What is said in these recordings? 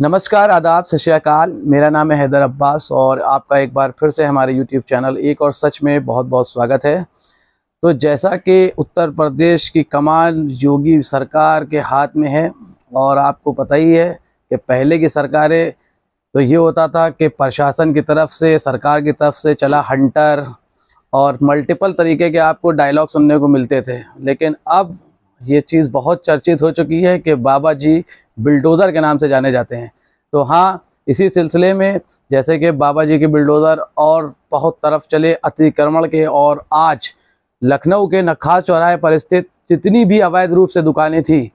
नमस्कार आदाब सत मेरा नाम है हैदर अब्बास और आपका एक बार फिर से हमारे यूट्यूब चैनल एक और सच में बहुत बहुत स्वागत है तो जैसा कि उत्तर प्रदेश की कमान योगी सरकार के हाथ में है और आपको पता ही है कि पहले की सरकारें तो ये होता था कि प्रशासन की तरफ से सरकार की तरफ से चला हंटर और मल्टीपल तरीके के आपको डायलॉग सुनने को मिलते थे लेकिन अब ये चीज़ बहुत चर्चित हो चुकी है कि बाबा जी बिल्डोज़र के नाम से जाने जाते हैं तो हाँ इसी सिलसिले में जैसे कि बाबा जी के बिल्डोज़र और बहुत तरफ चले अतिक्रमण के और आज लखनऊ के नखास चौराहे पर स्थित जितनी भी अवैध रूप से दुकानें थीं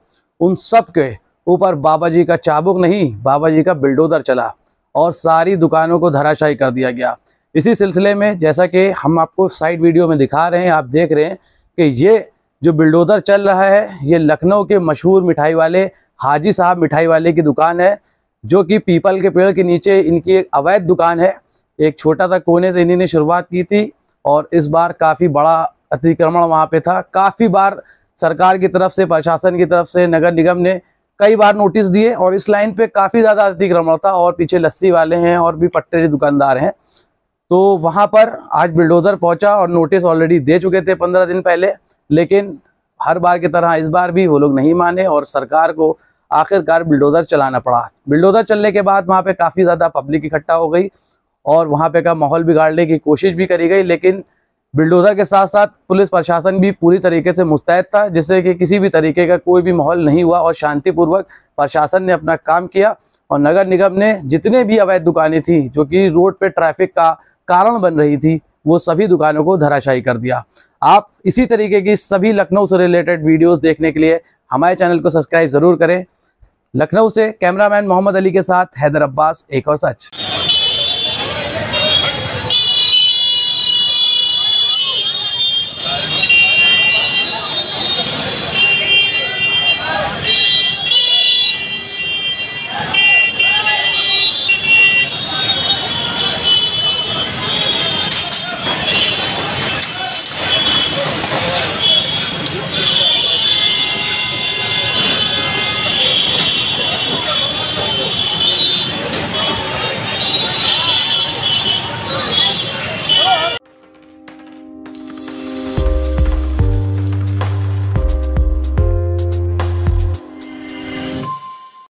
उन सब के ऊपर बाबा जी का चाबुक नहीं बाबा जी का बिल्डोज़र चला और सारी दुकानों को धराशायी कर दिया गया इसी सिलसिले में जैसा कि हम आपको साइड वीडियो में दिखा रहे हैं आप देख रहे हैं कि ये जो बिल्डोज़र चल रहा है ये लखनऊ के मशहूर मिठाई वाले हाजी साहब मिठाई वाले की दुकान है जो कि पीपल के पेड़ के नीचे इनकी एक अवैध दुकान है एक छोटा सा कोने से इन्हीं ने शुरुआत की थी और इस बार काफ़ी बड़ा अतिक्रमण वहाँ पे था काफ़ी बार सरकार की तरफ से प्रशासन की तरफ से नगर निगम ने कई बार नोटिस दिए और इस लाइन पे काफ़ी ज़्यादा अतिक्रमण था और पीछे लस्सी वाले हैं और भी पट्टे दुकानदार हैं तो वहाँ पर आज बिल्डोज़र पहुँचा और नोटिस ऑलरेडी दे चुके थे पंद्रह दिन पहले लेकिन हर बार की तरह इस बार भी वो लोग नहीं माने और सरकार को आखिरकार बिल्डोजर चलाना पड़ा बिल्डोजर चलने के बाद वहाँ पे काफ़ी ज़्यादा पब्लिक इकट्ठा हो गई और वहाँ पे का माहौल बिगाड़ने की कोशिश भी करी गई लेकिन बिल्डोजर के साथ साथ पुलिस प्रशासन भी पूरी तरीके से मुस्तैद था जिससे कि किसी भी तरीके का कोई भी माहौल नहीं हुआ और शांतिपूर्वक प्रशासन ने अपना काम किया और नगर निगम ने जितने भी अवैध दुकानें थी जो कि रोड पर ट्रैफिक का कारण बन रही थी वो सभी दुकानों को धराशायी कर दिया आप इसी तरीके की सभी लखनऊ से रिलेटेड वीडियोस देखने के लिए हमारे चैनल को सब्सक्राइब ज़रूर करें लखनऊ से कैमरामैन मोहम्मद अली के साथ हैदर अब्बास एक और सच